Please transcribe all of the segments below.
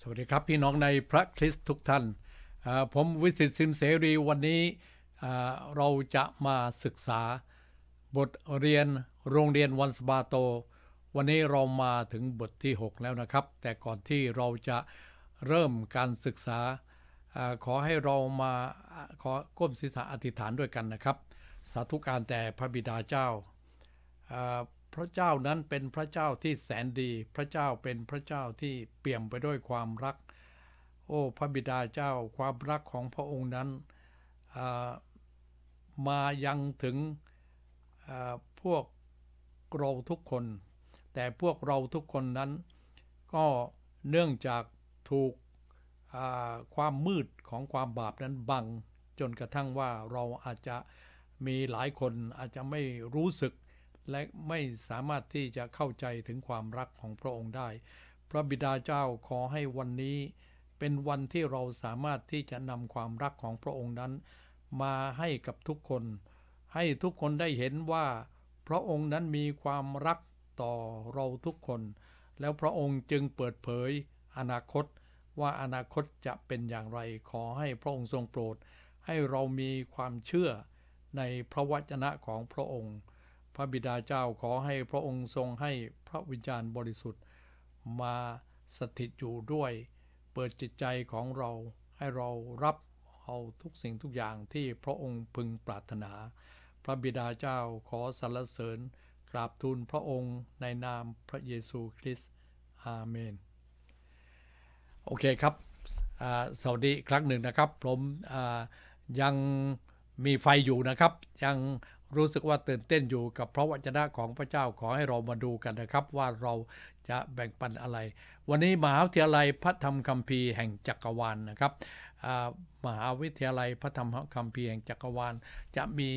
สวัสดีครับพี่น้องในพระคริสต์ทุกท่าน ผมวิสิตซิมเสรีวันนี้เราจะมาศึกษาบทเรียนโรงเรียนวันสบาโต วันนี้เรามาถึงบทที่ 6 แล้วนะครับ แต่ก่อนที่เราจะเริ่มการศึกษาอขอให้เรามาขอก้มศีรษะอธิษฐานด้วยกันนะครับ สาธุการแต่พระบิดาเจ้าพระเจ้านั้นเป็นพระเจ้าที่แสนดี พระเจ้าเป็นพระเจ้าที่เปี่ยมไปด้วยความรัก โอ้พระบิดาเจ้าความรักของพระองค์นั้นมายังถึงพวกเราทุกคน แต่พวกเราทุกคนนั้นก็เนื่องจากถูกความมืดของความบาปนั้นบังจนกระทั่งว่าเราอาจจะมีหลายคนอาจจะไม่รู้สึกและไม่สามารถที่จะเข้าใจถึงความรักของพระองค์ได้ พระบิดาเจ้าขอให้วันนี้เป็นวันที่เราสามารถที่จะนำความรักของพระองค์นั้น มาให้กับทุกคน ให้ทุกคนได้เห็นว่า พระองค์นั้นมีความรักต่อเราทุกคน แล้วพระองค์จึงเปิดเผยอนาคตว่าอนาคตจะเป็นอย่างไร ขอให้พระองค์ทรงโปรด ให้เรามีความเชื่อในพระวจนะของพระองค์พระบิดาเจ้าขอให้พระองค์ทรงให้พระวิญญาณบริสุทธิ์มาสถิตอยู่ด้วยเปิดจิตใจของเราให้เรารับเอาทุกสิ่งทุกอย่างที่พระองค์พึงปรารถนา พระบิดาเจ้าขอสรรเสริญกราบทูลพระองค์ในนามพระเยซูคริสต์อาเมนโอเคครับสวัสดีครั้งหนึ่งนะครับ ผมยังมีไฟอยู่นะครับยังรู้สึกว่าตื่นเต้นอยู่กับพระวจนะของพระเจ้าขอให้เรามาดูกันนะครับว่าเราจะแบ่งปันอะไร วันนี้มหาวิทยาลัยพระธรรมคัมภีร์แห่งจักรวาลนนะครับมหาวิทยาลัยพระธรรมคัมภีร์แห่งจักรวาลจะมี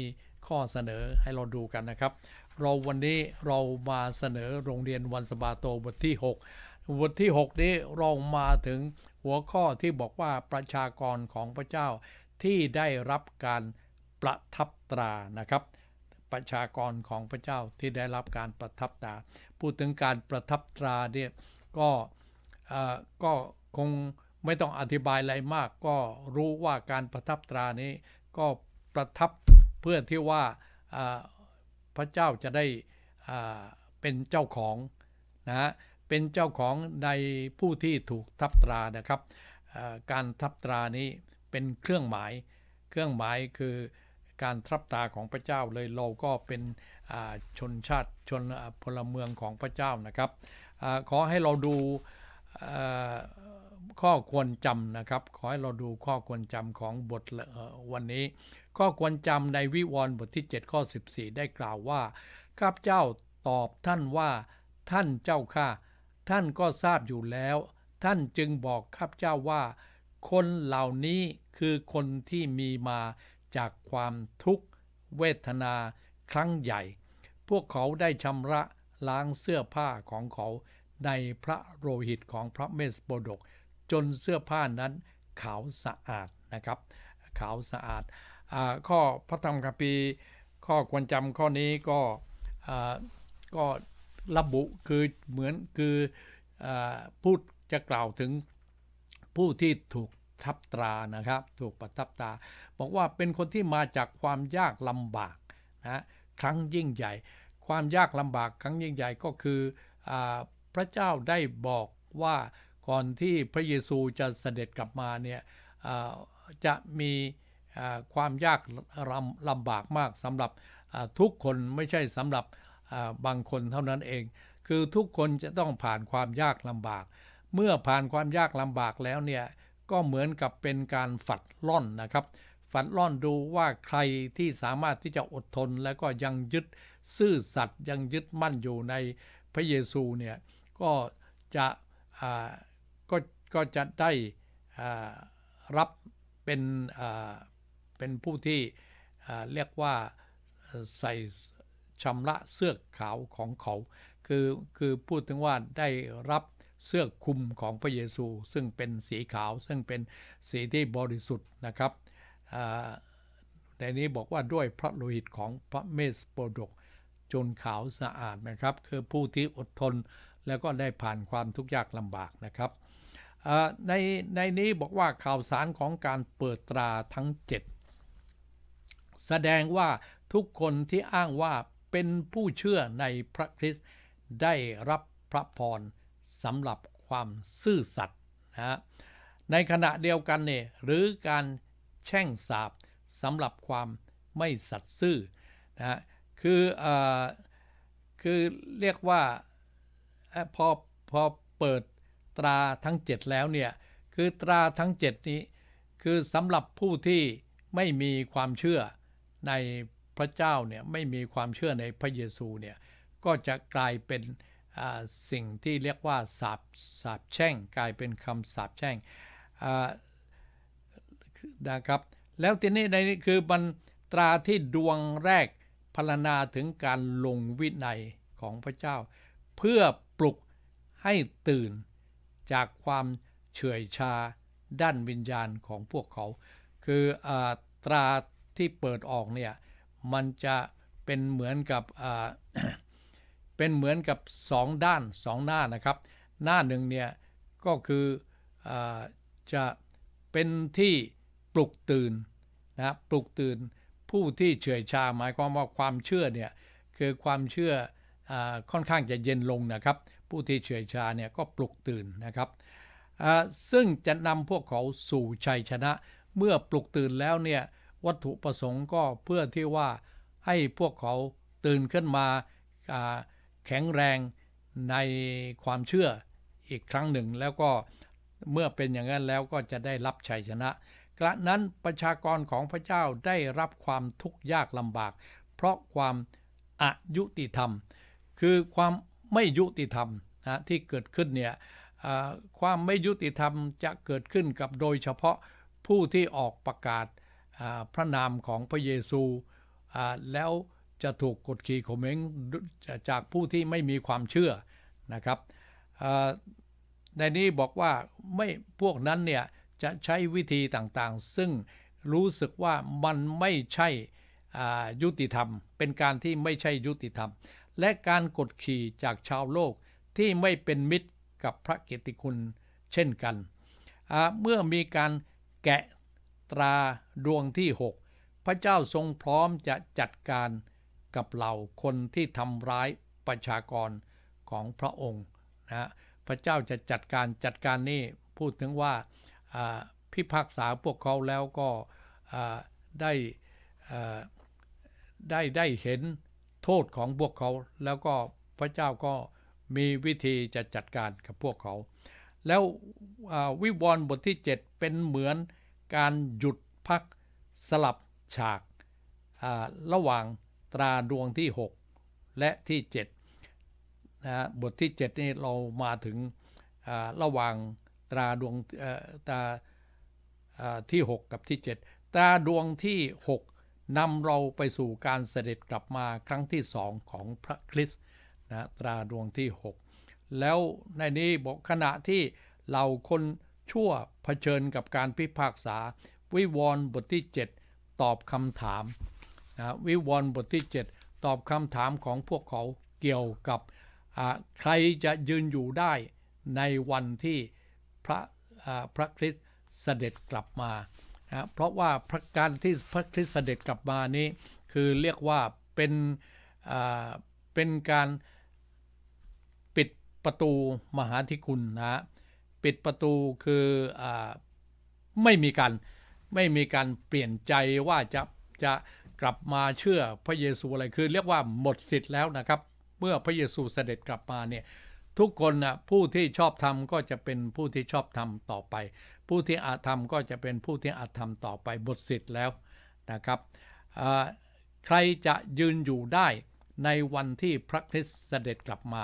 ข้อเสนอให้เราดูกันนะครับ เราวันนี้เรามาเสนอโรงเรียนวันสบาโตบทที่6บทที่ 6 นี้เรามาถึงหัวข้อที่บอกว่าประชากรของพระเจ้าที่ได้รับการประทับตรานะครับประชากรของพระเจ้าที่ได้รับการประทับตาพูดถึงการประทับตราเนี่ยก็ก็คงไม่ต้องอธิบายอะไรมาก ก็รู้ว่าการประทับตรานี้ก็ประทับเพื่อที่ว่าพระเจ้าจะได้เป็นเจ้าของนะเป็นเจ้าของในผู้ที่ถูกทับตรานะครับ การทับตรานี้เป็นเครื่องหมายเครื่องหมายคือการทับตาของพระเจ้าเลย เราก็เป็นชนชาติชนพลเมืองของพระเจ้านะครับอขอให้เราดูข้อควรจำนะครับ ขอให้เราดูข้อควรจำของบทวันนี้ ข้อควรจำในวิวรณ์บทที่7ข้อ14 ได้กล่าวว่าข้าพเจ้าตอบท่านว่าท่านเจ้าข้าท่านก็ทราบอยู่แล้ว ท่านจึงบอกข้าพเจ้าว่าคนเหล่านี้คือคนที่มีมาจากความทุกขเวทนาครั้งใหญ่ พวกเขาได้ชำระล้างเสื้อผ้าของเขาในพระโลหิตของพระเมสโปดก จนเสื้อผ้านั้นขาวสะอาดนะครับขาวสะอาดอข้อพระธรรมคัมภีร์ข้อควรจำข้อนี้ก็ก็ระบุคือเหมือนคืออพูดจะกล่าวถึงผู้ที่ถูกทับตรานะครับ ถูกประทับตา บอกว่าเป็นคนที่มาจากความยากลำบากนะครั้งยิ่งใหญ่ ความยากลำบาก ครั้งยิ่งใหญ่ก็คืออพระเจ้าได้บอกว่าก่อนที่พระเยซูจะเสด็จกลับมาเนี่ยจะมีความยากลำลำบากมากสำหรับทุกคนไม่ใช่สำหรับบางคนเท่านั้นเอง คือทุกคนจะต้องผ่านความยากลำบาก เมื่อผ่านความยากลำบากแล้วเนี่ยก็เหมือนกับเป็นการฝัดล่อนนะครับ ฝัดล่อนดูว่าใครที่สามารถที่จะอดทนแล้วก็ยังยึดซื่อสัตย์ยังยึดมั่นอยู่ในพระเยซูเนี่ยก็จะก็ก็จะได้รับเป็นเป็นผู้ที่เรียกว่าใส่ชำระเสื้อขาวของเขา คือคือพูดถึงว่าได้รับเสื้อคลุมของพระเยซูซึ่งเป็นสีขาวซึ่งเป็นสีที่บริสุทธิ์นะครับในนี้บอกว่าด้วยพระโลหิตของพระเมสโปดกจนขาวสะอาดนะครับ คือผู้ที่อดทนแล้วก็ได้ผ่านความทุกข์ยากลำบากนะครับในในนี้บอกว่าข่าวสารของการเปิดตราทั้ง 7 แสดงว่าทุกคนที่อ้างว่าเป็นผู้เชื่อในพระคริสต์ได้รับพระพรสำหรับความซื่อสัตย์นะในขณะเดียวกันเนี่ยหรือการแช่งสาบสำหรับความไม่สัตย์ซื่อนะคือเอคือเรียกว่าพอพอเปิดตราทั้ง 7 แล้วเนี่ยคือตราทั้ง 7 นี้คือสำหรับผู้ที่ไม่มีความเชื่อในพระเจ้าเนี่ยไม่มีความเชื่อในพระเยซูเนี่ยก็จะกลายเป็นสิ่งที่เรียกว่าสาบสาบแช่ง กลายเป็นคำสาบแช่งนะครับแล้วทีนี้ในนี้คือมันตราที่ดวงแรกพรรณนาถึงการลงวินัยของพระเจ้า เพื่อปลุกให้ตื่นจากความเฉื่อยชาด้านวิญญาณของพวกเขา คืออตราที่เปิดออกเนี่ย มันจะเป็นเหมือนกับเป็นเหมือนกับ 2 ด้าน 2 หน้านะครับ หน้าหนึ่งเนี่ยก็คืออจะเป็นที่ปลุกตื่นนะปลุกตื่นผู้ที่เฉยชาหมายความว่าความเชื่อเนี่ยคือความเชื่ออค่อนข้างจะเย็นลงนะครับ ผู้ที่เฉยชาเนี่ยก็ปลุกตื่นนะครับซึ่งจะนำพวกเขาสู่ชัยชนะ เมื่อปลุกตื่นแล้วเนี่ยวัตถุประสงค์ก็เพื่อที่ว่าให้พวกเขาตื่นขึ้นมาาแข็งแรงในความเชื่ออีกครั้งหนึ่งแล้วก็เมื่อเป็นอย่างนั้นแล้วก็จะได้รับชัยชนะกระนั้นประชากรของพระเจ้าได้รับความทุกข์ยากลำบาก เพราะความอายุติธรรม คือความไม่ยุติธรรมนะที่เกิดขึ้นเนี่ยความไม่ยุติธรรมจะเกิดขึ้นกับโดยเฉพาะผู้ที่ออกประกาศพระนามของพระเยซูแล้วจะถูกกดขี่ข่มเหงจากผู้ที่ไม่มีความเชื่อนะครับในนี้บอกว่าไม่พวกนั้นเนี่ยจะใช้วิธีต่างๆ ซึ่งรู้สึกว่ามันไม่ใช่ยุติธรรม เป็นการที่ไม่ใช่ยุติธรรม และการกดขี่จากชาวโลกที่ไม่เป็นมิตรกับพระเกติคุณเช่นกันเมื่อมีการแกะตราดวงที่ 6 พระเจ้าทรงพร้อมจะจัดการกับเราคนที่ทำร้าย ประชากรของพระองค์นะพระเจ้าจะจัดการจัดการนี่พูดถึงว่าพิพากษาพวกเขาแล้วก็ได้ได้ได้เห็นโทษของพวกเขา แล้วก็พระเจ้าก็มีวิธีจะจัดการกับพวกเขา แล้ววิวรณ์บทที่ 7 เป็นเหมือนการหยุดพักสลับฉากระหว่างตราดวงที่6และที่7นะบทที่7นี่เรามาถึงระหว่างตราดวงตราที่ 6 กับที่ 7 ตราดวงที่ 6นำเราไปสู่การเสด็จกลับมาครั้งที่สองของพระคริสต์นะตราดวงที่ 6 แล้วในนี้บอกขณะที่เราคนชั่วเผชิญกับการพิพากษาวิวรณ์บทที่ 7 ตอบคำถามนะวิวรณ์บทที่7 ตอบคำถามของพวกเขาเกี่ยวกับใครจะยืนอยู่ได้ในวันที่พระพระคริสต์เสด็จกลับมานะเพราะว่าพระการที่พระคริสต์เสด็จกลับมานี้ คือเรียกว่าเป็นเป็นการปิดประตูมหาธิคุณนะปิดประตูคืออไม่มีการไม่มีการเปลี่ยนใจว่าจะจะจะกลับมาเชื่อพระเยซูอะไรคือเรียกว่าหมดสิทธิ์แล้วนะครับ เมื่อพระเยซูเสด็จกลับมาเนี่ยทุกคนนะผู้ที่ชอบทำก็จะเป็นผู้ที่ชอบทำต่อไป ผู้ที่อาธรรมก็จะเป็นผู้ที่อาธรรมต่อไปหมดสิทธิ์แล้วนะครับใครจะยืนอยู่ได้ในวันที่พระคริสต์เสด็จกลับมา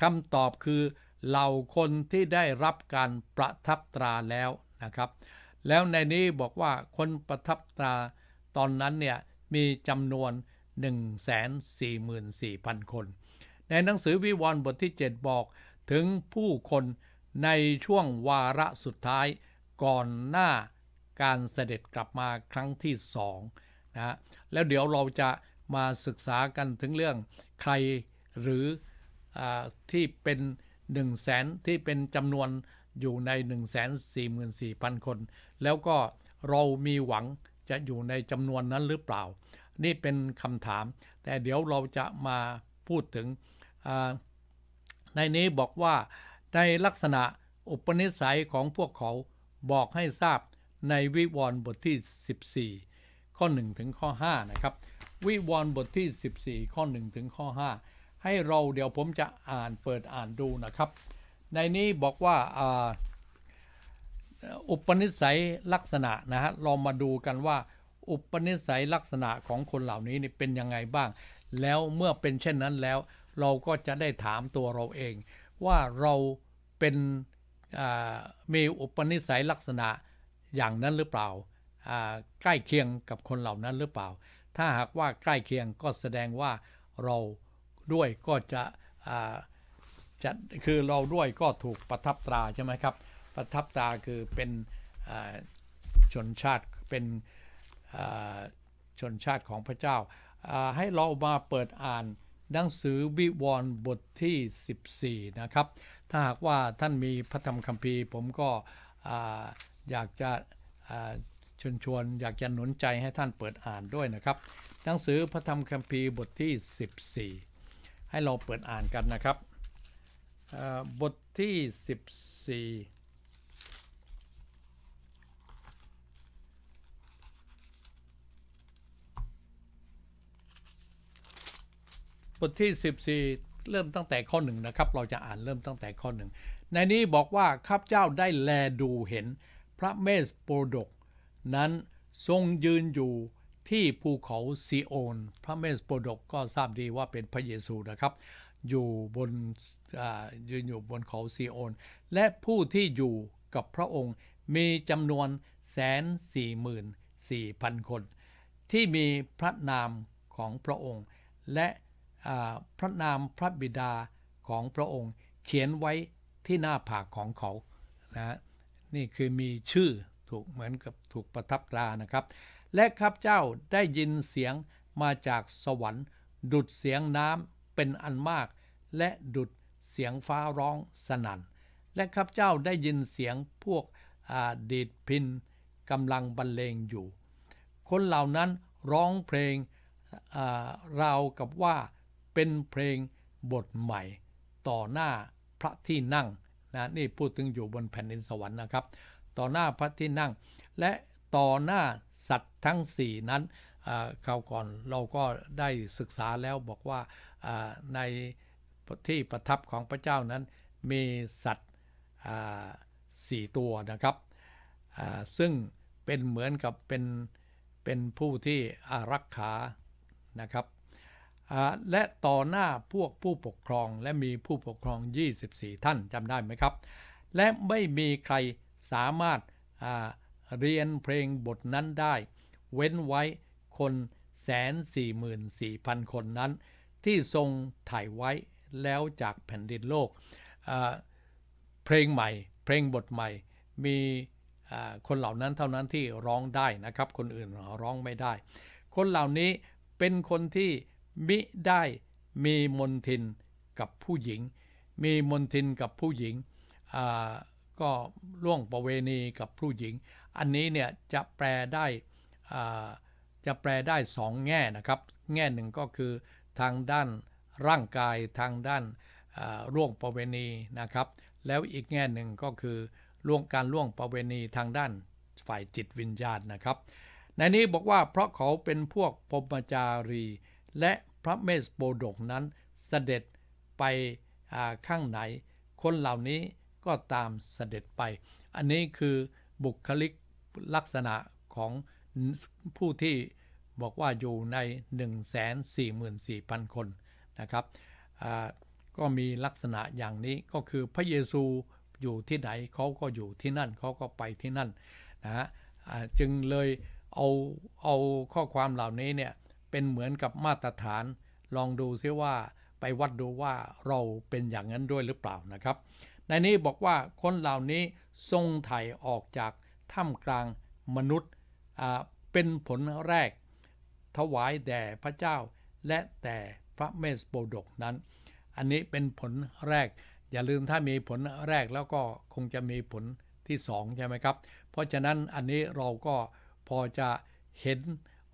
คำตอบคือเหล่าคนที่ได้รับการประทับตราแล้วนะครับ แล้วในนี้บอกว่าคนประทับตราตอนนั้นเนี่ยมีจำนวน 144,000 คน ในหนังสือวิวรณ์บทที่ 7 บอกถึงผู้คนในช่วงวาระสุดท้ายก่อนหน้าการเสด็จกลับมาครั้งที่สองนะแล้วเดี๋ยวเราจะมาศึกษากันถึงเรื่องใครหรืออที่เป็น 1 0 0 0 0แสนที่เป็นจำนวนอยู่ใน 1 4 4 0 0 0 คน แล้วก็เรามีหวังจะอยู่ในจำนวนนั้นหรือเปล่า นี่เป็นคำถาม แต่เดี๋ยวเราจะมาพูดถึง ในนี้บอกว่าในลักษณะอุปนิสัยของพวกเขาบอกให้ทราบในวิวรณ์บทที่ 14 ข้อ1ถึงข้อ5นะครับ วิวรณ์บทที่ 14 ข้อ1ถึงข้อ5 ให้เราเดี๋ยวผมจะอ่านเปิดอ่านดูนะครับ ในนี้บอกว่าอุปนิสัยลักษณะนะฮะลองมาดูกันว่า อุปนิสัยลักษณะของคนเหล่านี้นี่เป็นยังไงบ้าง แล้วเมื่อเป็นเช่นนั้นแล้วเราก็จะได้ถามตัวเราเอง ว่าเราเป็นมีอุปนิสัยลักษณะอย่างนั้นหรือเปล่า ใกล้เคียงกับคนเหล่านั้นหรือเปล่า ถ้าหากว่าใกล้เคียงก็แสดงว่าเราด้วยก็จะจะคือเราด้วยก็ถูกประทับตราใช่ไหมครับประทับตาคือเป็นชนชาติเป็นชนชาติของพระเจ้าให้เรามาเปิดอ่านหนังสือวิวรณ์บทที่ 14นะครับถ้าหากว่าท่านมีพระธรรมคัมภีร์ ผมก็อยากจะชวนชวนอยากจะหนุนใจให้ท่านเปิดอ่านด้วยนะครับหนังสือพระธรรมคัมภีร์บทที่ 14 ให้เราเปิดอ่านกันนะครับบทที่ 14บทที่ 14 เริ่มตั้งแต่ข้อหนึ่งนะครับ เราจะอ่านเริ่มตั้งแต่ข้อหนึ่ง ในนี้บอกว่าข้าพเจ้าได้แลดูเห็นพระเมสโปรดก นั้นทรงยืนอยู่ที่ภูเขาซีโอน พระเมสโปรดกก็ทราบดีว่าเป็นพระเยซูนะครับ อยู่บนยืนอยู่บนเขาซีโอน และผู้ที่อยู่กับพระองค์มีจำนวนแสนสี่หมื่นสี่พันคน ที่มีพระนามของพระองค์และพระนามพระบิดาของพระองค์เขียนไว้ที่หน้าผากของเขานะนี่คือมีชื่อถูกเหมือนกับถูกประทับตรานะครับ และข้าพเจ้าได้ยินเสียงมาจากสวรรค์ ดุดเสียงน้ำเป็นอันมาก และดุดเสียงฟ้าร้องสนัน่น และข้าพเจ้าได้ยินเสียงพวกดีดพินกำลังบรรเลงอยู่ คนเหล่านั้นร้องเพลงราวกับว่าเป็นเพลงบทใหม่ต่อหน้าพระที่นั่งนะนี่พูดถึงอยู่บนแผ่นดินสวรรค์นะครับ ต่อหน้าพระที่นั่ง และต่อหน้าสัตว์ทั้ง4นั้นคราวก่อนเราก็ได้ศึกษาแล้วบอกว่าในที่ประทับของพระเจ้านั้น มีสัตว์สี่ตัวนะครับ ซึ่งเป็นเหมือนกับเป็นเป็นผู้ที่รักขานะครับและต่อหน้าพวกผู้ปกครองและมีผู้ปกครอง 24 ท่านจำได้ไหมครับ และไม่มีใครสามารถเรียนเพลงบทนั้นได้ เว้นไว้คนแสนสี่หมื่นสี่พันคนนั้น ที่ทรงถ่ายไว้แล้วจากแผ่นดินโลกเพลงใหม่ เพลงบทใหม่ มีคนเหล่านั้นเท่านั้นที่ร้องได้นะครับ คนอื่นร้องไม่ได้ คนเหล่านี้เป็นคนที่มิได้มีมนทินกับผู้หญิง มีมนทินกับผู้หญิง ก็ล่วงประเวณีกับผู้หญิง อันนี้เนี่ยจะแปลได้จะแปลได้สองแง่นะครับ แง่หนึ่งก็คือทางด้านร่างกายทางด้านล่วงประเวณีนะครับ แล้วอีกแง่หนึ่งก็คือล่วงการล่วงประเวณีทางด้านฝ่ายจิตวิญญาณนะครับ ในนี้บอกว่าเพราะเขาเป็นพวกพรมจารีและพระเมสโปดกนั้นเสด็จไปข้างไหน คนเหล่านี้ก็ตามเสด็จไป อันนี้คือบุคลิกลักษณะของผู้ที่บอกว่าอยู่ใน 144,000 คนนะครับ ก็มีลักษณะอย่างนี้ก็คือพระเยซูอยู่ที่ไหนเขาก็อยู่ที่นั่นเขาก็ไปที่นั่นนะฮะจึงเลยเอาเอาข้อความเหล่านี้เนี่ยเป็นเหมือนกับมาตรฐาน ลองดูซิว่าไปวัดดูว่าเราเป็นอย่างนั้นด้วยหรือเปล่านะครับ ในนี้บอกว่าคนเหล่านี้ทรงไถ่ออกจากถ้ำกลางมนุษย์เป็นผลแรกถวายแด่พระเจ้าและแต่พระเมสโปดกนั้น อันนี้เป็นผลแรก อย่าลืมถ้ามีผลแรกแล้วก็คงจะมีผลที่สองใช่ไหมครับ เพราะฉะนั้นอันนี้เราก็พอจะเห็น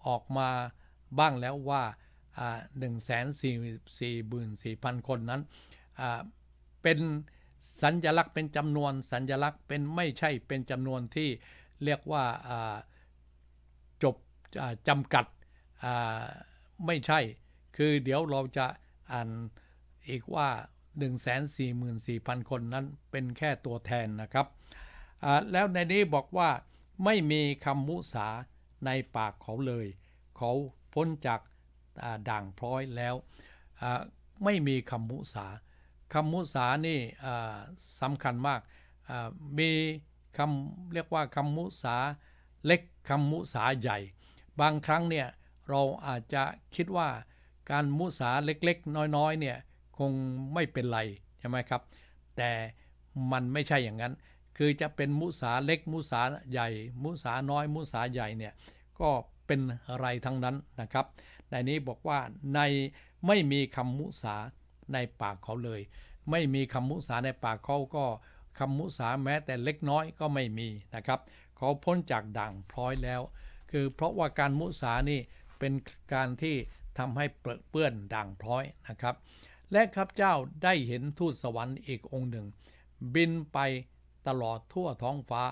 ออกมาบ้างแล้วว่า1 4 4 4 4 0คนนั้น เป็นสัญลักษณ์เป็นจำนวนสัญลักษณ์เป็นไม่ใช่เป็นจำนวนที่เรียกว่าจบจำกัดไม่ใช่ คือเดี๋ยวเราจะอ่านอีกว่า 144,000 คนนั้นเป็นแค่ตัวแทนนะครับ แล้วในนี้บอกว่าไม่มีคำมุสา ในปากเขาเลยเขาพ้นจากด่างพร้อยแล้วไม่มีคำมุสาคำมุสานี่สำคัญมากมีคำเรียกว่าคำมุสาเล็กคำมุสาใหญ่ บางครั้งเนี่ยเราอาจจะคิดว่าการมุสาเล็กๆ น้อยๆเนี่ยคงไม่เป็นไรใช่ไหมครับ แต่มันไม่ใช่อย่างนั้น คือจะเป็นมุสาเล็กมุสาใหญ่ มุสาน้อยมุสาใหญ่เนี่ยก็เป็นไรทั้งนั้นนะครับ ในนี้บอกว่าในไม่มีคำมุสาในปากเขาเลย ไม่มีคำมุสาในปากเขาก็คำมุสาแม้แต่เล็กน้อยก็ไม่มีนะครับ เขาพ้นจากด่างพร้อยแล้ว คือเพราะว่าการมุสานี่ เป็นการที่ทำให้เป้อะเปื้อนด่างพร้อยนะครับ และข้าพเจ้าได้เห็นทูตสวรรค์อีกองค์หนึ่ง บินไปตลอดทั่วท้องฟ้า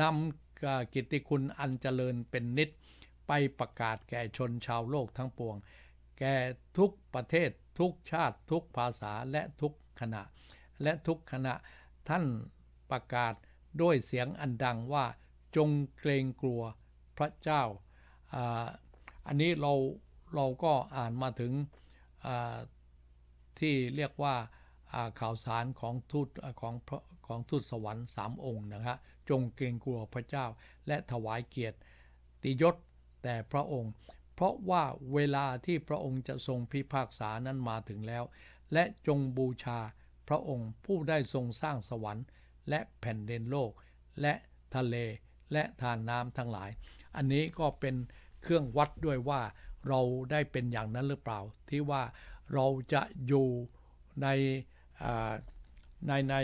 นำกิตติคุณอันเจริญเป็นนิดไปประกาศแก่ชนชาวโลกทั้งปวง แก่ทุกประเทศทุกชาติทุกภาษาและทุกขณะและทุกขณะท่านประกาศด้วยเสียงอันดังว่าจงเกรงกลัวพระเจ้า อันนี้เราเราก็อ่านมาถึงที่เรียกว่าข่าวสารของทูตของของทูตสวรรค์สามองค์นะฮะจงเกรงกลัวพระเจ้าและถวายเกียรติยศแต่พระองค์ เพราะว่าเวลาที่พระองค์จะทรงพิพากษานั้นมาถึงแล้ว และจงบูชาพระองค์ผู้ได้ทรงสร้างสวรรค์ และแผ่นดินโลกและทะเลและทานน้ำทั้งหลาย อันนี้ก็เป็นเครื่องวัดด้วยว่าเราได้เป็นอย่างนั้นหรือเปล่า ที่ว่าเราจะอยู่ในในใน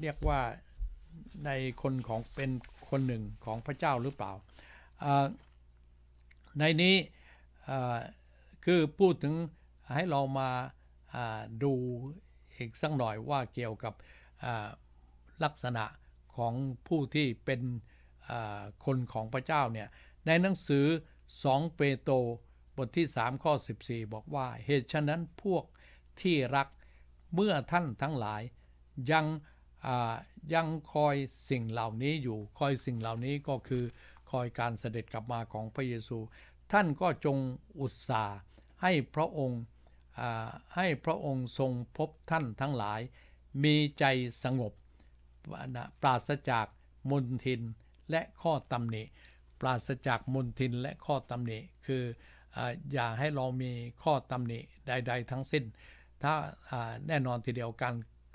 เรียกว่าในคนของเป็นคนหนึ่งของพระเจ้าหรือเปล่าในนี้คือพูดถึงให้เรามาดูอีกสักหน่อยว่าเกี่ยวกับลักษณะของผู้ที่เป็นคนของพระเจ้าเนี่ย ในหนังสือ2เปโตรบทที่3ข้อ 14 บอกว่า เหตุฉะนั้นพวกที่รักเมื่อท่านทั้งหลายยังยังคอยสิ่งเหล่านี้อยู่คอยสิ่งเหล่านี้ก็คือคอยการเสด็จกลับมาของพระเยซู ท่านก็จงอุตส่าห์ให้พระองค์ให้พระองค์ทรงพบท่านทั้งหลาย มีใจสงบปราศจากมนทินและข้อตำหนิ ปราศจากมนทินและข้อตำหนิคืออย่าให้เรามีข้อตำหนิใด ๆ ทั้งสิ้น ถ้าแน่นอนทีเดียวกัน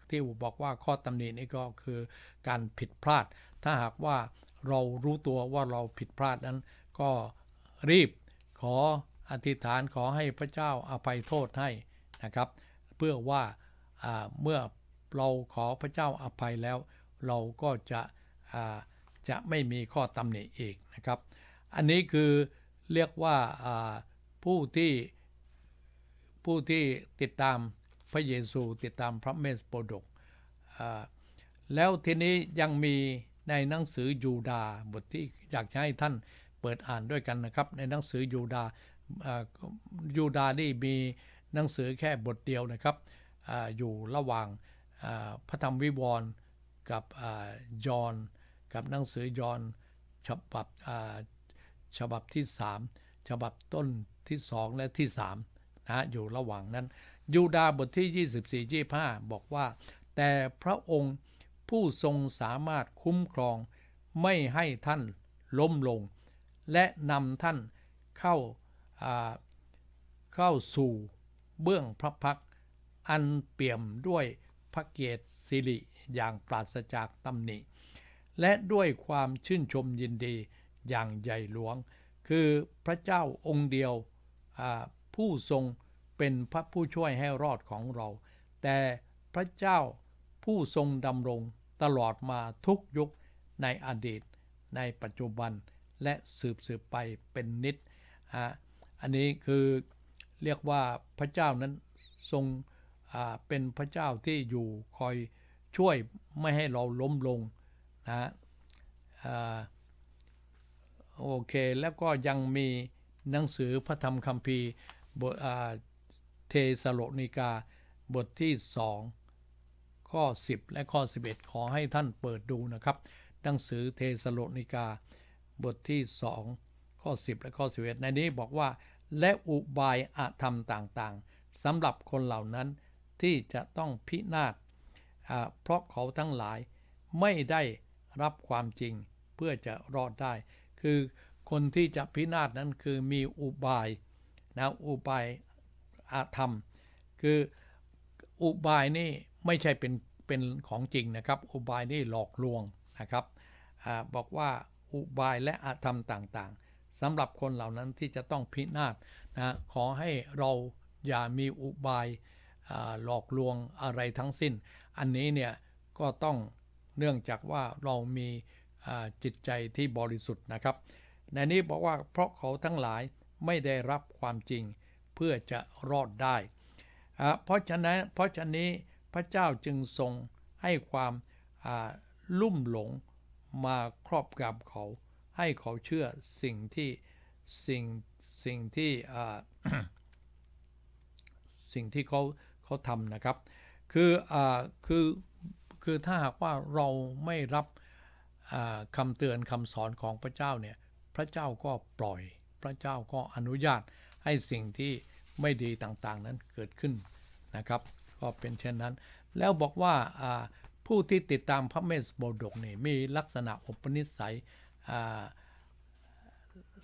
ที่บอกว่าข้อตำหนินี่ก็คือการผิดพลาด ถ้าหากว่าเรารู้ตัวว่าเราผิดพลาดนั้น ก็รีบขออธิษฐานขอให้พระเจ้าอภัยโทษให้นะครับ เพื่อว่าเมื่อเราขอพระเจ้าอภัยแล้ว เราก็จะจะไม่มีข้อตำหนิอีกนะครับ อันนี้คือเรียกว่าผู้ที่ผู้ที่ติดตามพระเยซูติดตามพระเมสโปดกแล้วทีนี้ยังมีในหนังสือยูดาบทที่อยากให้ท่านเปิดอ่านด้วยกันนะครับในหนังสือยูดายูดานี่มีหนังสือแค่บทเดียวนะครับออยู่ระหว่างพระธรรมวิวรณ์กับยอนกับหนังสือยอนฉบับฉบับที่3ฉบับต้นที่2และที่3นะอยู่ระหว่างนั้นยูดาบทที่24-25บอกว่าแต่พระองค์ผู้ทรงสามารถคุ้มครองไม่ให้ท่านล้มลง และนำท่านเข้าเข้าสู่เบื้องพระพัก อันเปี่ยมด้วยพระเกียรติสิริอย่างปราศจากตำหนิ และด้วยความชื่นชมยินดีอย่างใหญ่หลวง คือพระเจ้าองค์เดียวผู้ทรงเป็นพระผู้ช่วยให้รอดของเรา แต่พระเจ้าผู้ทรงดำรงตลอดมาทุกยุคในอดีตในปัจจุบันและสืบสืบไปเป็นนิด อันนี้คือเรียกว่าพระเจ้านั้นทรงเป็นพระเจ้าที่อยู่ คอยช่วยไม่ให้เราล้มลง นะโอเค แล้วก็ยังมีหนังสือพระธรรมคัมภีร์เทสโลนิกาบทที่สองข้อ 10 และข้อ 11 ขอให้ท่านเปิดดูนะครับ หนังสือเทสโลนิกาบทที่ 2 ข้อ 10 และข้อ 11 ในนี้บอกว่าและอุบายอาธรรมต่างๆสำหรับคนเหล่านั้นที่จะต้องพินาศเพราะเขาทั้งหลายไม่ได้รับความจริงเพื่อจะรอดได้ คือคนที่จะพินาศนั้นคือมีอุบายนะอุบายอาธรรมคืออุบาย นี่ไม่ใช่เป็นเป็นของจริงนะครับอุบายนี่หลอกลวงนะครับอบอกว่าอุบายและอาธรรมต่างๆสำหรับคนเหล่านั้นที่จะต้องพินาศนะขอให้เราอย่ามีอุบายหลอก ลวงอะไรทั้งสิ้น อันนี้เนี่ยก็ต้องเนื่องจากว่าเรามีจิตใจที่บริสุทธิ์นะครับ ในนี้บอกว่าเพราะเขาทั้งหลายไม่ได้รับความจริงเพื่อจะรอดได้เพราะฉะนั้นเพราะฉะนี้พระเจ้าจึงทรงให้ความลุ่มหลงมาครอบงำเขา ให้เขาเชื่อสิ่งที่สิ่งสิ่งที่สิ่งที่เขาเขาทำนะครับ คืออคือคือถ้าหากว่าเราไม่รับคำเตือนคำสอนของพระเจ้าเนี่ยพระเจ้าก็ปล่อยพระเจ้าก็อนุญาตให้สิ่งที่ไม่ดีต่างๆนั้นเกิดขึ้นนะครับก็เป็นเช่นนั้นแล้วบอกว่าผู้ที่ติดตามพระเมสสโบดกนี่มีลักษณะอุปนิสัย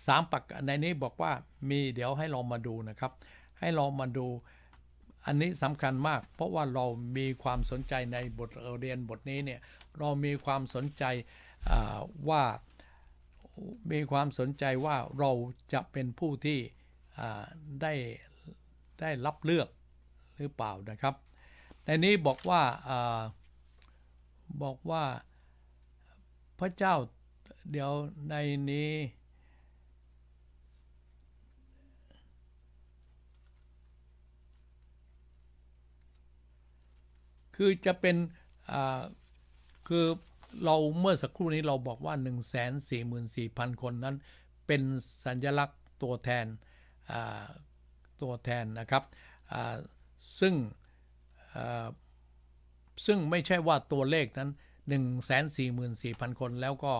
สามปักในนี้บอกว่ามีเดี๋ยวให้เรามาดูนะครับ ให้เรามาดูอันนี้สำคัญมาก เพราะว่าเรามีความสนใจในบทเรียนบทนี้เนี่ยเรามีความสนใจว่ามีความสนใจว่าเราจะเป็นผู้ที่ได้ได้รับเลือกหรือเปล่านะครับ ในนี้บอกว่าบอกว่าพระเจ้าเดี๋ยวในนี้ คือจะเป็นคือเราเมื่อสักครู่นี้เราบอกว่า 1 4 4 4 0 0 0 คนนั้นเป็นสัญลักษณ์ตัวแทนตัวแทนนะครับซึ่งซึ่งไม่ใช่ว่าตัวเลขนั้น 144,000 คนแล้วก็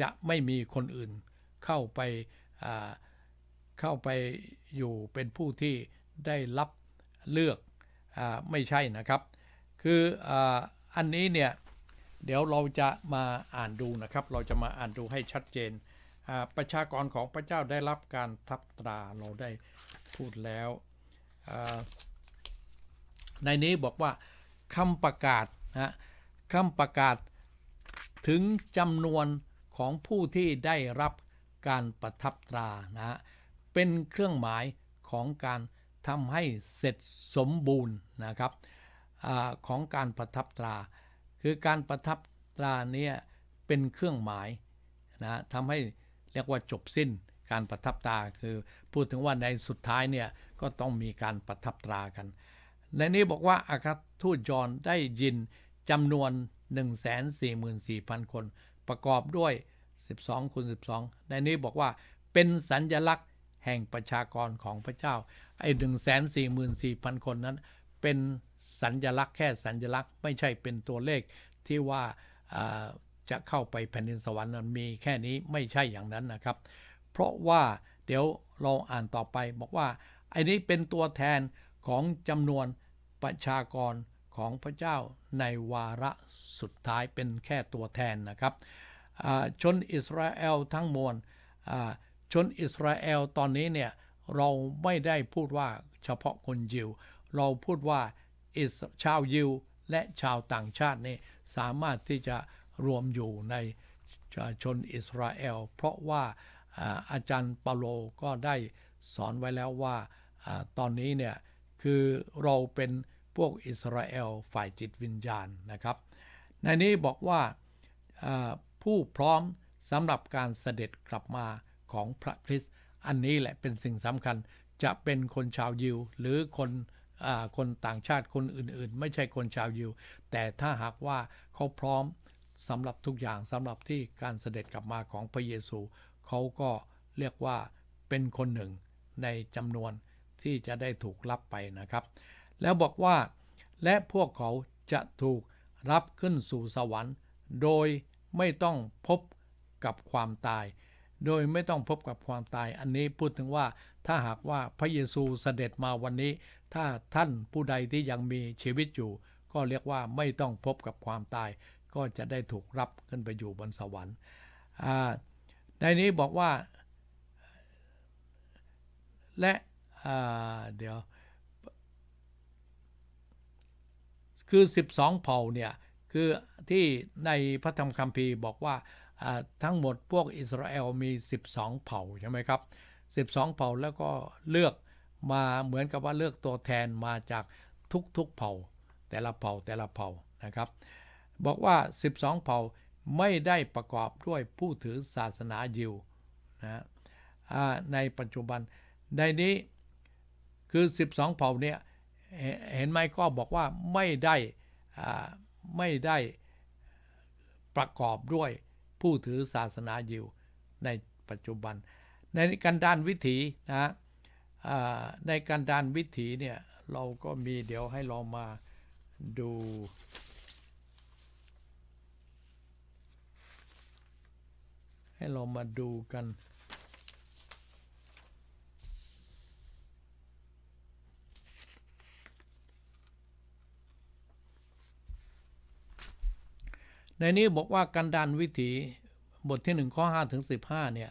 จะไม่มีคนอื่นเข้าไปเข้าไปอยู่เป็นผู้ที่ได้รับเลือกอไม่ใช่นะครับ คือออันนี้เนี่ย เดี๋ยวเราจะมาอ่านดูนะครับ เราจะมาอ่านดูให้ชัดเจนประชากรของพระเจ้าได้รับการทับตราเราได้พูดแล้ว ในนี้บอกว่าคำประกาศนะคำประกาศถึงจำนวนของผู้ที่ได้รับการประทับตรานะเป็นเครื่องหมายของการทำให้เสร็จสมบูรณ์นะครับอของการประทับตรา คือการประทับตราเนี่ยเป็นเครื่องหมายนะทำให้เรียกว่าจบสิ้นการประทับตา คือพูดถึงว่าในสุดท้ายเนี่ยก็ต้องมีการประทับตรากัน ในนี้บอกว่าอาคาทูตจอนได้ยินจำนวน 144,000 คน ประกอบด้วย 12คูณ12ในนี้บอกว่าเป็นสัญญลักษณ์แห่งประชากรของพระเจ้าไอ้144,000 คนนั้น เป็นสัญญลักษณ์แค่สัญญลักษณ์ไม่ใช่เป็นตัวเลขที่ว่าจะเข้าไปแผ่นดินสวรรค์นั้นมีแค่นี้ไม่ใช่อย่างนั้นนะครับ เพราะว่าเดี๋ยว เราอ่านต่อไป บอกว่าไอ้นี้เป็นตัวแทนของจำนวนประชากรของพระเจ้าในวาระสุดท้ายเป็นแค่ตัวแทนนะครับชนอิสราเอลทั้งมวลชนอิสราเอลตอนนี้เนี่ยเราไม่ได้พูดว่าเฉพาะคนยิว เราพูดว่าชาวยิวและชาวต่างชาตินี่สามารถที่จะรวมอยู่ในชนอิสราเอล เพราะว่าอาจารย์เปาโลก็ได้สอนไว้แล้วว่าตอนนี้เนี่ยคือเราเป็นพวกอิสราเอลฝ่ายจิตวิญญาณนะครับ ในนี้บอกว่าผู้พร้อมสำหรับการเสด็จกลับมาของพระคริสต์อันนี้แหละเป็นสิ่งสำคัญจะเป็นคนชาวยิว หรือคนคนต่างชาติคนอื่นๆ ไม่ใช่คนชาวยิว แต่ถ้าหากว่าเขาพร้อมสำหรับทุกอย่างสำหรับที่การเสด็จกลับมาของพระเยซูเขาก็เรียกว่าเป็นคนหนึ่งในจำนวนที่จะได้ถูกรับไปนะครับ แล้วบอกว่าและพวกเขาจะถูกรับขึ้นสู่สวรรค์ โดยไม่ต้องพบกับความตาย โดยไม่ต้องพบกับความตาย อันนี้พูดถึงว่าถ้าหากว่าพระเยซูเสด็จมาวันนี้ ถ้าท่านผู้ใดที่ยังมีชีวิตอยู่ก็เรียกว่าไม่ต้องพบกับความตายก็จะได้ถูกรับขึ้นไปอยู่บนสวรรค์ ในนี้บอกว่าและเดี๋ยว คือ 12 เผ่าเนี่ย คือที่ในพระธรรมคัมภีร์บอกว่าทั้งหมดพวกอิสราเอลมี 12 เผ่าใช่ไหมครับ 12 เผ่าแล้วก็เลือกมาเหมือนกับว่าเลือกตัวแทนมาจากทุกๆ เผ่าแต่ละเผ่าแต่ละเผ่านะครับบอกว่า 12 เผ่าไม่ได้ประกอบด้วยผู้ถือศาสนายิวนะในปัจจุบันในนี้คือ12เผ่าเนี่ยเห็นไหมก็บอกว่าไม่ได้ไม่ได้ประกอบด้วยผู้ถือศาสนายิวในปัจจุบันในการดานวิถีนะในการดานวิถีเนี่ยเราก็มีเดี๋ยวให้เรามาดูให้เรามาดูกัน ในนี้บอกว่ากันดานวิถีบทที่1ข้อ 5 ถึง 15 เนี่ย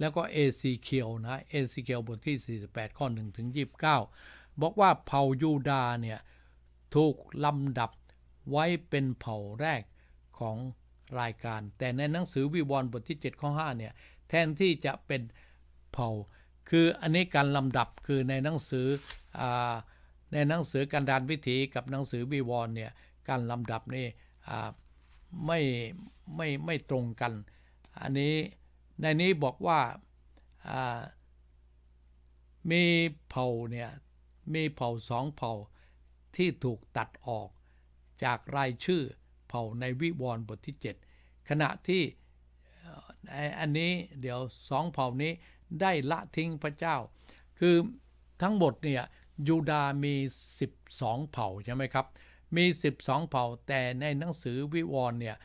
แล้วก็เอซีเคียวนะเอซีเคียวบทที่ 48 ข้อ 1 ถึง 29 บอกว่าเผ่ายูดาเนี่ย ถูกลำดับไว้เป็นเผ่าแรกของรายการแต่ในหนังสือวิวรณ์บทที่7ข้อ5เนี่ยแทนที่จะเป็นเผ่า คืออันนี้การลำดับคือในหนังสืออในหนังสือการดานวิถีกับหนังสือวิวรณ์เนี่ยการลำดับนี่ไม่ไม่ไม่ตรงกัน อันนี้ในนี้บอกว่ามีเผ่าเนี่ยมีเผ่าสองเผ่าที่ถูกตัดออกจากรายชื่อเผ่าในวิวรณ์บทที่ 7 ขณะที่อันนี้เดี๋ยวสองเผ่านี้ได้ละทิ้งพระเจ้า คือทั้งหมดเนี่ย ยูดามี 12 เผ่าใช่ไหมครับ มี 12 เผ่าแต่ในหนังสือวิวรณ์เนี่ย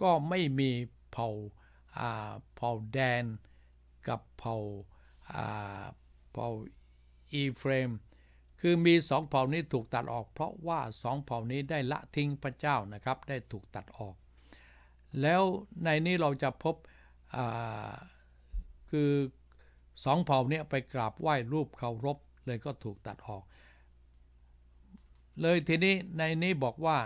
ก็ไม่มีเผ่าเผ่าแดนกับเผ่าเผ่าอีเฟรมคือมีสองเผ่านี้ถูกตัดออก เพราะว่าสองเผ่านี้ได้ละทิ้งพระเจ้านะครับได้ถูกตัดออก แล้วในนี้เราจะพบคือสองเผ่านี้ไปกราบไหว้รูปเคารพเลยก็ถูกตัดออก เลย ทีนี้ ในนี้บอกว่า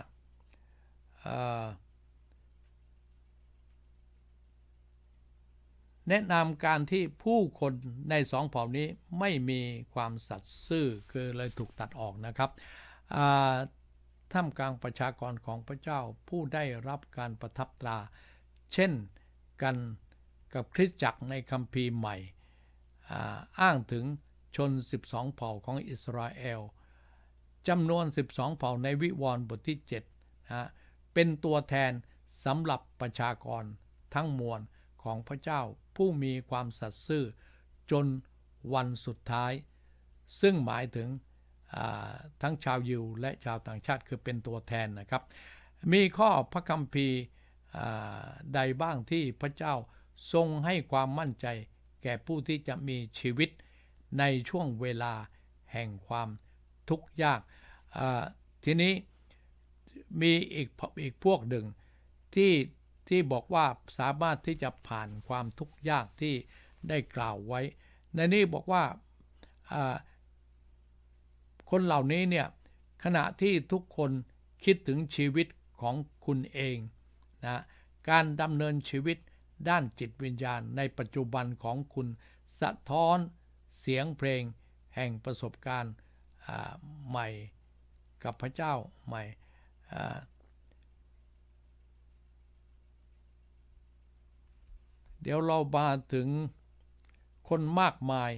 แนะนำการที่ผู้คนในสองเผ่านี้ไม่มีความสัตย์ซื่อ คือเลยถูกตัดออกนะครับท่ามกลางประชากรของพระเจ้าผู้ได้รับการประทับตรา เช่นกันกับคริสตจักรในคัมภีร์ใหม่ อ้างถึงชน 12 เผ่าของอิสราเอลจำนวน 12 เผ่าในวิวรณ์บทที่7นะเป็นตัวแทนสำหรับประชากรทั้งมวลของพระเจ้าผู้มีความสัตย์ซื่อจนวันสุดท้าย ซึ่งหมายถึงทั้งชาวยิวและชาวต่างชาติคือเป็นตัวแทนนะครับ มีข้อพระคัมภีร์ใดบ้างที่พระเจ้าทรงให้ความมั่นใจแก่ผู้ที่จะมีชีวิตในช่วงเวลาแห่งความทุกข์ยากทีนี้มีอีกอีกพวกหนึ่งที่ที่บอกว่าสามารถที่จะผ่านความทุกข์ยากที่ได้กล่าวไว้ ในนี้บอกว่าคนเหล่านี้เนี่ย ขณะที่ทุกคนคิดถึงชีวิตของคุณเองนะการดำเนินชีวิตด้านจิตวิญญาณในปัจจุบันของคุณสะท้อนเสียงเพลงแห่งประสบการณ์ใหม่กับพระเจ้าใหม่เดี๋ยวเรามาถึงคนมากมาย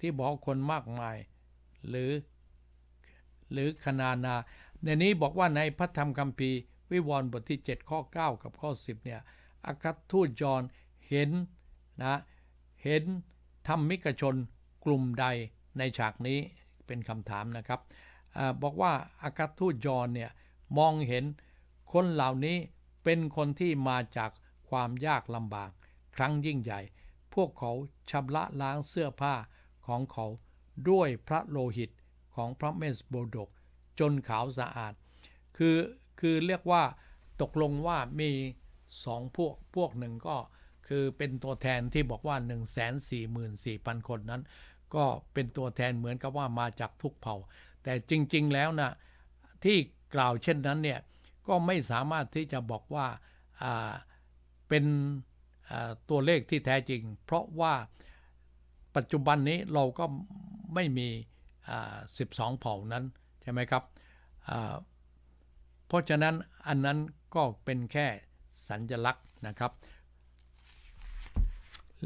ที่บอกคนมากมายหรือ หรือคนานา ในนี้บอกว่าในพระธรรมคัมภีร์วิวรณ์บทที่7ข้อ9กับข้อ 10เนี่ยอาคัตทูตจนเห็น นะเห็นธรรมิกชนกลุ่มใดในฉากนี้เป็นคำถามนะครับอบอกว่าอาคัตทูตยอนเนี่ย มองเห็นคนเหล่านี้เป็นคนที่มาจากความยากลำบากครั้งยิ่งใหญ่ พวกเขาชำระล้างเสื้อผ้าของเขาด้วยพระโลหิตของพระเมสโบดกจนขาวสะอาด คือคือเรียกว่าตกลงว่ามีสองพวก พวกหนึ่งก็คือเป็นตัวแทนที่บอกว่า1 4 4 0 0 0 คนนั้น ก็เป็นตัวแทนเหมือนกับว่ามาจากทุกเผ่า แต่จริงๆแล้วนะที่กล่าวเช่นนั้นเนี่ย ก็ไม่สามารถที่จะบอกว่าเป็นตัวเลขที่แท้จริง เพราะว่าปัจจุบันนี้เราก็ไม่มี 12 เผ่านั้นใช่ไหมครับ เพราะฉะนั้นอันนั้นก็เป็นแค่สัญลักษณ์นะครับ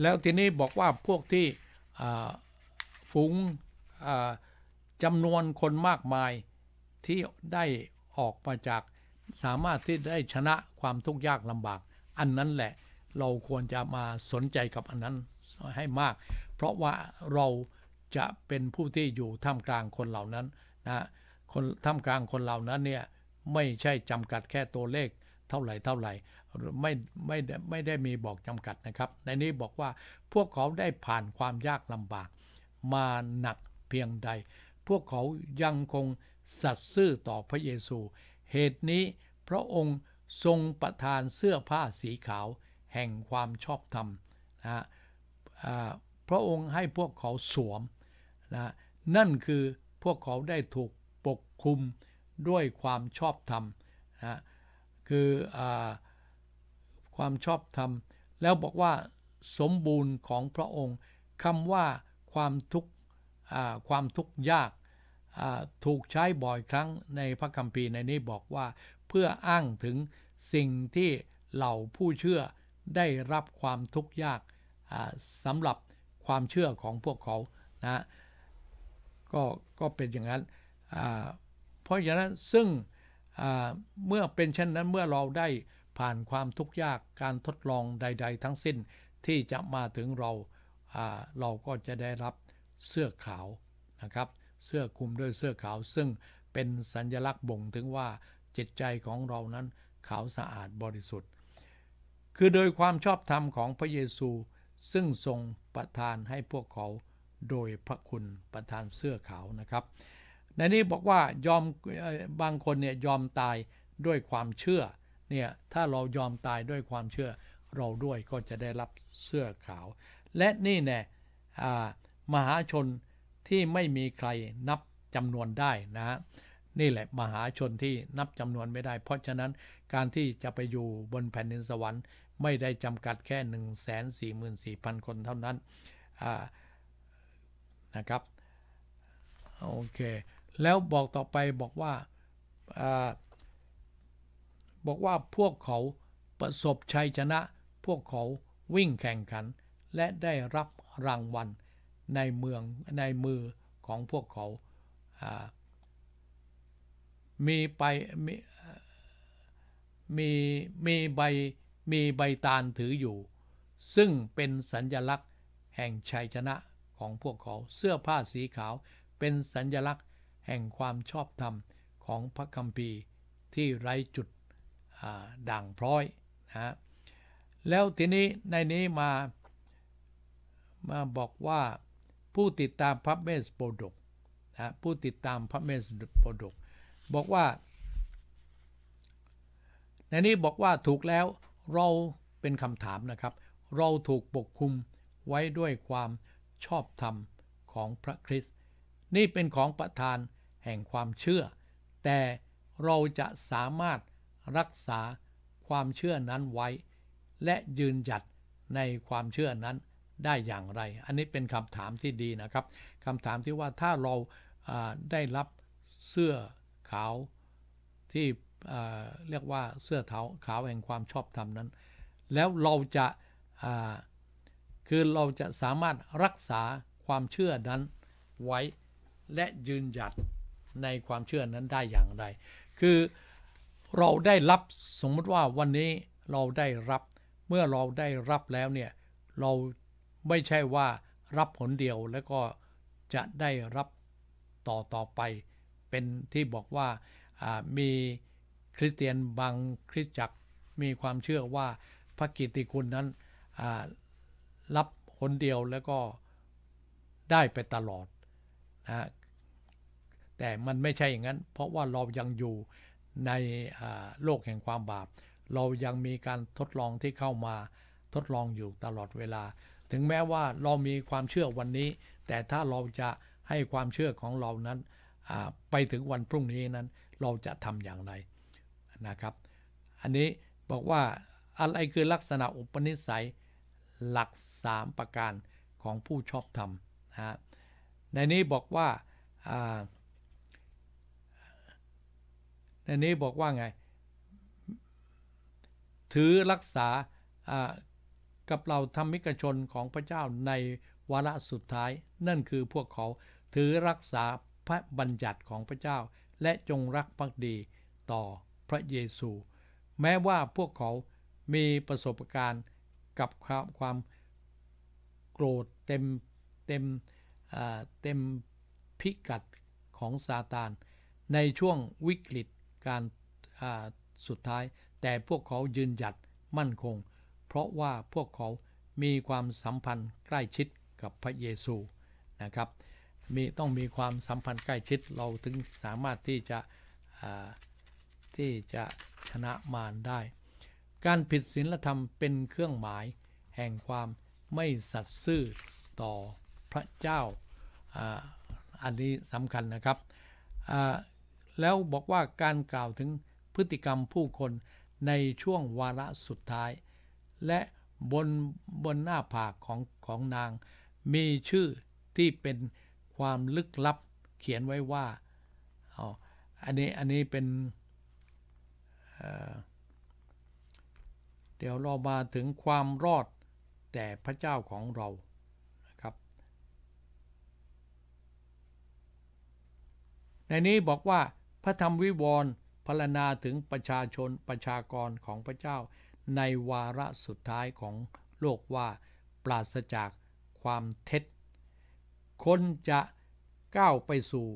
แล้วทีนี้บอกว่าพวกที่ฝูงจำนวนคนมากมายที่ได้ออกมาจากสามารถที่ได้ชนะความทุกข์ยากลำบากอันนั้นแหละเราควรจะมาสนใจกับอันนั้นให้มาก เพราะว่าเราจะเป็นผู้ที่อยู่ท่ามกลางคนเหล่านั้นนะคนท่ามกลางคนเหล่านั้นเนี่ยไม่ใช่จำกัดแค่ตัวเลขเท่าไหร่เท่าไหร่ไม่ไม่ไม่ได้มีบอกจำกัดนะครับในนี้บอกว่าพวกเขาได้ผ่านความยากลำบากมาหนักเพียงใด พวกเขายังคงสัตย์ซื่อต่อพระเยซู เหตุนี้พระองค์ทรงประทานเสื้อผ้าสีขาวแห่งความชอบธรรมนะพระองค์ให้พวกเขาสวมนะนั่นคือพวกเขาได้ถูกปกคลุมด้วยความชอบธรรมนะคืออความชอบธรรม แล้วบอกว่าสมบูรณ์ของพระองค์คำว่าความทุกความทุกยากถูกใช้บ่อยครั้งในพระคัมภีร์ในนี้บอกว่าพื่ออ้างถึงสิ่งที่เหล่าผู้เชื่อได้รับความทุกข์ยากสำหรับความเชื่อของพวกเขานะก็ ก็เป็นอย่างนั้น เพราะฉะนั้น ซึ่งเมื่อเป็นเช่นนั้น เมื่อเราได้ผ่านความทุกข์ยากการทดลองใด ๆ ทั้งสิ้นที่จะมาถึงเราเราก็จะได้รับเสื้อขาวนะครับ เสื้อคลุมด้วยเสื้อขาว ซึ่งเป็นสัญลักษณ์บ่งถึงว่าจิตใจของเรานั้นขาวสะอาดบริสุทธิ์ คือโดยความชอบธรรมของพระเยซูซึ่งทรงประทานให้พวกเขาโดยพระคุณประทานเสื้อขาวนะครับ ในนี้บอกว่ายอมบางคนเนี่ยยอมตายด้วยความเชื่อเนี่ยถ้าเรายอมตายด้วยความเชื่อเราด้วยก็จะได้รับเสื้อขาว และนี่แน่มหาชนที่ไม่มีใครนับจำนวนได้นะนี่แหละ มหาชนที่นับจำนวนไม่ได้ เพราะฉะนั้นการที่จะไปอยู่บนแผ่นดินสวรรค์ ไม่ได้จำกัดแค่ 144,000 คนเท่านั้นนะครับโอเคแล้วบอกต่อไปบอกว่าบอกว่าพวกเขาประสบชัยชนะพวกเขาวิ่งแข่งขัน และได้รับรางวัลในเมืองในมือของพวกเขามีไปมีมีมีใบมีใบตาลถืออยู่ ซึ่งเป็นสัญญลักษณ์แห่งชัยชนะของพวกเขาเสื้อผ้าสีขาว เป็นสัญญลักษณ์แห่งความชอบธรรมของพระคัมภีร์ที่ไร้จุดด่างพร้อยนะแล้วทีนี้ในนี้มามาบอกว่าผู้ติดตามพระเมสโปดกนะผู้ติดตามพระเมสโปดกบอกว่า ในนี้บอกว่าถูกแล้วเราเป็นคำถามนะครับ เราถูกปกคุมไว้ด้วยความชอบธรรมของพระคริสต์นี่เป็นของประทานแห่งความเชื่อ แต่เราจะสามารถรักษาความเชื่อนั้นไว้ และยืนหยัดในความเชื่อนั้นได้อย่างไร อันนี้เป็นคำถามที่ดีนะครับคำถามที่ว่าถ้าเราได้รับเสื้อขาวที่เรียกว่าเสื้อเท้าขาวแห่งความชอบธรรมนั้น แล้วเราจะคือเราจะสามารถรักษาความเชื่อนั้นไว้ และยืนหยัดในความเชื่อนั้นได้อย่างไร คือเราได้รับสมมติว่าวันนี้เราได้รับเมื่อเราได้รับแล้วเนี่ยเราไม่ใช่ว่ารับผลเดียวแล้วก็จะได้รับต่อต่อไปเป็นที่บอกว่ามีคริสเตียนบางคริสตจักรมีความเชื่อว่าพระกิตติคุณนั้นรับคนเดียวแล้วก็ได้ไปตลอดนะแต่มันไม่ใช่อย่างนั้นเพราะว่าเรายังอยู่ในโลกแห่งความบาป เรายังมีการทดลองที่เข้ามาทดลองอยู่ตลอดเวลา ถึงแม้ว่าเรามีความเชื่อวันนี้แต่ถ้าเราจะให้ความเชื่อของเรานั้นไปถึงวันพรุ่งนี้นั้นเราจะทำอย่างไรนะครับ อันนี้บอกว่าอะไรคือลักษณะอุปนิสัยหลัก3ประการของผู้ชอบธรรมนะในนี้บอกว่า ในนี้บอกว่าไง ถือรักษากับเราธรรมิกชนของพระเจ้าในวาระสุดท้าย นั่นคือพวกเขาถือรักษาพระบัญญัติของพระเจ้าและจงรักภักดีต่อพระเยซู แม้ว่าพวกเขามีประสบการณ์กับความความโกรธเต็มเต็มเต็มพิกัดของซาตาน ในช่วงวิกฤตการสุดท้าย แต่พวกเขายืนหยัดมั่นคง เพราะว่าพวกเขามีความสัมพันธ์ใกล้ชิดกับพระเยซูนะครับมีต้องมีความสัมพันธ์ใกล้ชิดเราถึงสามารถที่จะที่จะชนะมารได้ การผิดศีลธรรมเป็นเครื่องหมาย แห่งความไม่สัตย์ซื่อต่อพระเจ้าอันนี้สำคัญนะครับ แล้วบอกว่าการกล่าวถึงพฤติกรรมผู้คนในช่วงวาระสุดท้าย และบนบนหน้าผากของของนางมีชื่อที่เป็นความลึกลับเขียนไว้ว่าอ๋ออันนี้ อันนี้เป็นเเดี๋ยวเรามาถึงความรอดแต่พระเจ้าของเรา นะครับ ในนี้บอกว่าพระธรรมวิวรณ์พรณนาถึงประชาชนประชากรของพระเจ้าในวาระสุดท้ายของโลกว่าปราศจากความเท็จคนจะก้าวไปสู่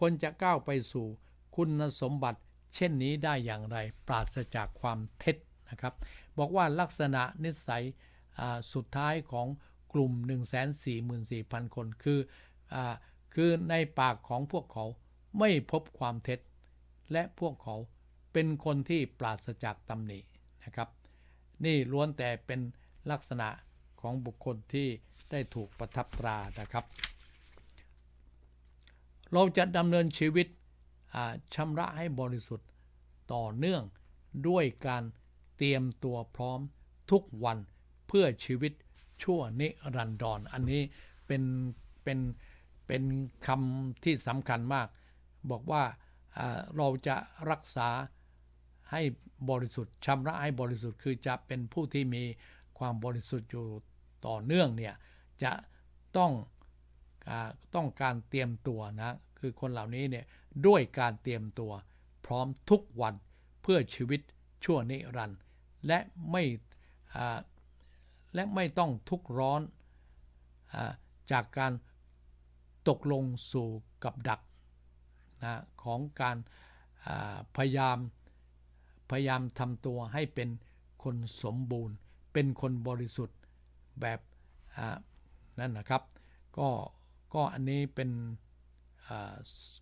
คนจะก้าวไปสู่คุณสมบัติเช่นนี้ได้อย่างไรปราศจากความเท็จนะครับบอกว่าลักษณะนิสัยสุดท้ายของกลุ่ม 144,000 คนคืออคือในปากของพวกเขาไม่พบความเท็จ และพวกเขาเป็นคนที่ปราศจากตำหนินะครับนี่ล้วนแต่เป็นลักษณะของบุคคลที่ได้ถูกประทับตรานะครับ เราจะดำเนินชีวิตชำระให้บริสุทธิ์ต่อเนื่องด้วยการเตรียมตัวพร้อมทุกวันเพื่อชีวิตชั่วนิรันดรออันนี้เป็นเป็นเป็นคำที่สำคัญมาก บอกว่าเราจะรักษาให้บริสุทธิ์ชำระให้บริสุทธิ์คือจะเป็นผู้ที่มีความบริสุทธิ์อยู่ต่อเนื่องเนี่ยจะต้องต้องการเตรียมตัวนะ คือคนเหล่านี้เนี่ยด้วยการเตรียมตัวพร้อมทุกวันเพื่อชีวิตชั่วนิรันด์และไม่และไม่ต้องทุกร้อนอจากการตกลงสู่กับดักนะของการพยายาม พยายามทำตัวให้เป็นคนสมบูรณ์เป็นคนบริสุทธิ์แบบนั่นนะครับก็ก็อันนี้เป็น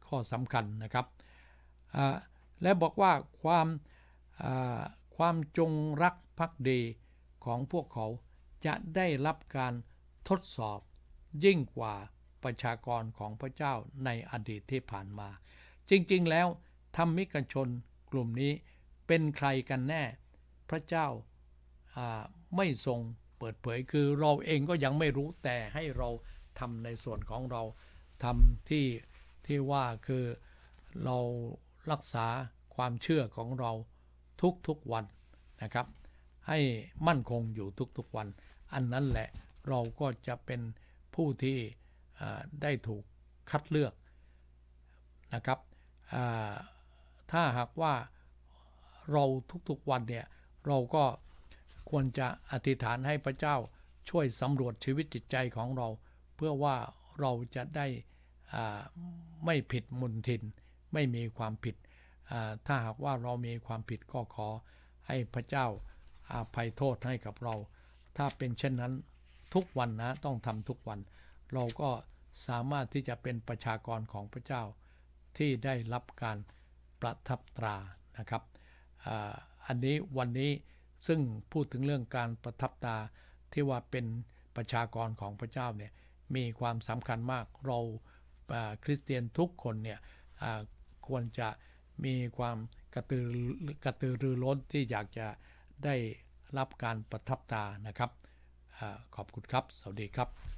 ข้อสำคัญนะครับ และบอกว่าความความจงรักภักดีของพวกเขาจะได้รับการทดสอบยิ่งกว่าประชากรของพระเจ้าในอดีตที่ผ่านมา จริงๆ แล้วธรรมิกชนกลุ่มนี้เป็นใครกันแน่พระเจ้าไม่ทรงเปิดเผยคือเราเองก็ยังไม่รู้แต่ให้เราทำในส่วนของเราทำที่ที่ว่าคือเรารักษาความเชื่อของเราทุกๆวันนะครับให้มั่นคงอยู่ทุกๆวัน อันนั้นแหละเราก็จะเป็นผู้ที่ได้ถูกคัดเลือกนะครับถ้าหากว่าเราทุกๆวันเนี่ยเราก็ควรจะอธิษฐานให้พระเจ้าช่วยสำรวจชีวิตจิตใจของเรา เพื่อว่าเราจะได้ไม่ผิดมุนทินไม่มีความผิดถ้าหากว่าเรามีความผิดก็ขอให้พระเจ้าอาภัยโทษให้กับเรา ถ้าเป็นเช่นนั้นทุกวันนะต้องทำทุกวัน เราก็สามารถที่จะเป็นประชากรของพระเจ้าที่ได้รับการประทับตรานะครับออันนี้วันนี้ซึ่งพูดถึงเรื่องการประทับตาที่ว่าเป็นประชากรของพระเจ้าเนี่ย มีความสำคัญมากเราคริสเตียนทุกคนเนี่ยควรจะมีความกระตือกระตือรือร้นที่อยากจะได้รับการประทับตานะครับอขอบคุณครับ สวัสดีครับ